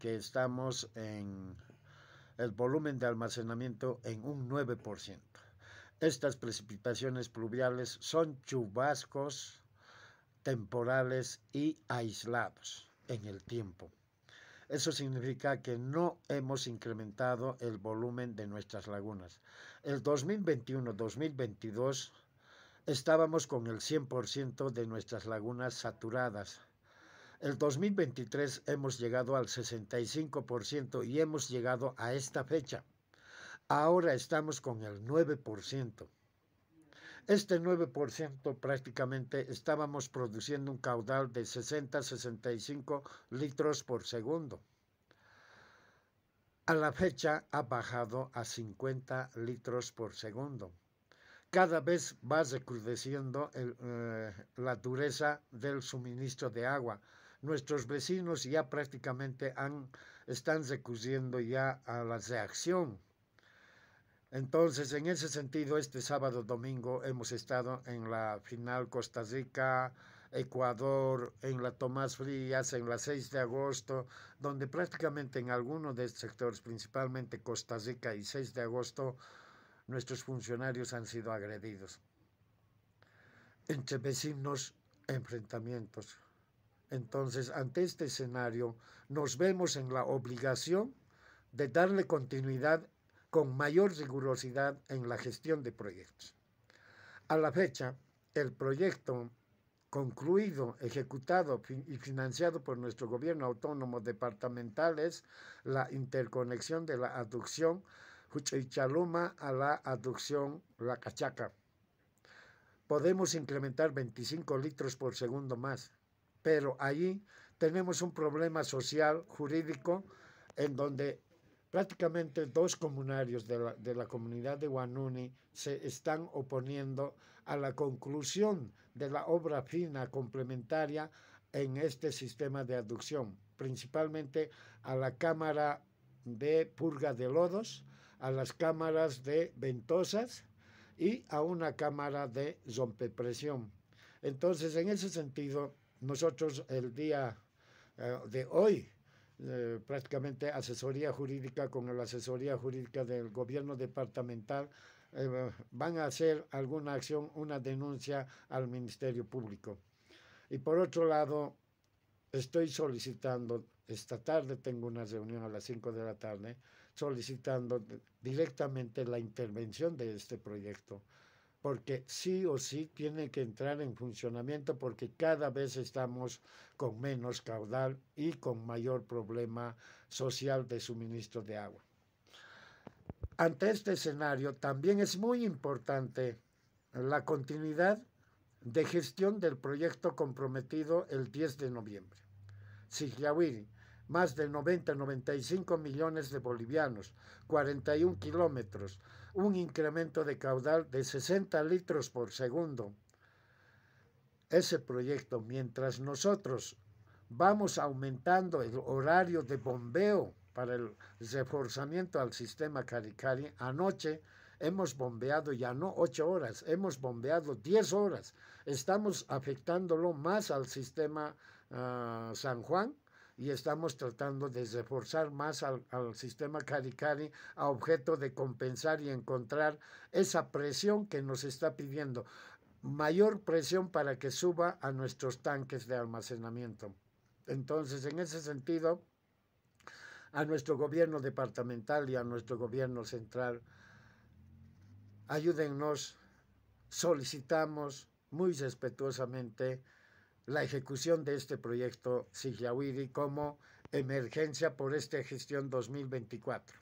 que estamos en el volumen de almacenamiento en un 9%. Estas precipitaciones pluviales son chubascos temporales y aislados en el tiempo. Eso significa que no hemos incrementado el volumen de nuestras lagunas. El 2021-2022 estábamos con el 100% de nuestras lagunas saturadas el 2023 hemos llegado al 65% y hemos llegado a esta fecha. Ahora estamos con el 9%. Este 9% prácticamente estábamos produciendo un caudal de 60-65 litros por segundo. A la fecha ha bajado a 50 litros por segundo. Cada vez va recrudeciendo eh, la dureza del suministro de agua nuestros vecinos ya prácticamente han, están recurriendo ya a la reacción. Entonces, en ese sentido, este sábado, domingo, hemos estado en la final Costa Rica, Ecuador, en la Tomás Frías, en la 6 de agosto, donde prácticamente en algunos de estos sectores, principalmente Costa Rica y 6 de agosto, nuestros funcionarios han sido agredidos. Entre vecinos, enfrentamientos. Entonces, ante este escenario, nos vemos en la obligación de darle continuidad con mayor rigurosidad en la gestión de proyectos. A la fecha, el proyecto concluido, ejecutado y financiado por nuestro gobierno autónomo departamental es la interconexión de la aducción Juchichaluma a la aducción La Cachaca. Podemos incrementar 25 litros por segundo más pero allí tenemos un problema social, jurídico, en donde prácticamente dos comunarios de la, comunidad de Guanuni se están oponiendo a la conclusión de la obra fina complementaria en este sistema de aducción, principalmente a la cámara de purga de lodos, a las cámaras de ventosas y a una cámara de rompepresión. Entonces, en ese sentido, nosotros el día eh, de hoy, eh, prácticamente asesoría jurídica con la asesoría jurídica del gobierno departamental, eh, van a hacer alguna acción, una denuncia al Ministerio Público. Y por otro lado, estoy solicitando, esta tarde tengo una reunión a las 5 de la tarde, solicitando directamente la intervención de este proyecto porque sí o sí tiene que entrar en funcionamiento porque cada vez estamos con menos caudal y con mayor problema social de suministro de agua. Ante este escenario también es muy importante la continuidad de gestión del proyecto comprometido el 10 de noviembre más de 90, 95 millones de bolivianos, 41 kilómetros, un incremento de caudal de 60 litros por segundo. Ese proyecto, mientras nosotros vamos aumentando el horario de bombeo para el reforzamiento al sistema Caricari, anoche hemos bombeado ya no 8 horas, hemos bombeado 10 horas. Estamos afectándolo más al sistema ah, San Juan y estamos tratando de reforzar más al, al sistema CariCari a objeto de compensar y encontrar esa presión que nos está pidiendo, mayor presión para que suba a nuestros tanques de almacenamiento. Entonces, en ese sentido, a nuestro gobierno departamental y a nuestro gobierno central, ayúdennos, solicitamos muy respetuosamente la ejecución de este proyecto Sigiawiri como emergencia por esta gestión 2024.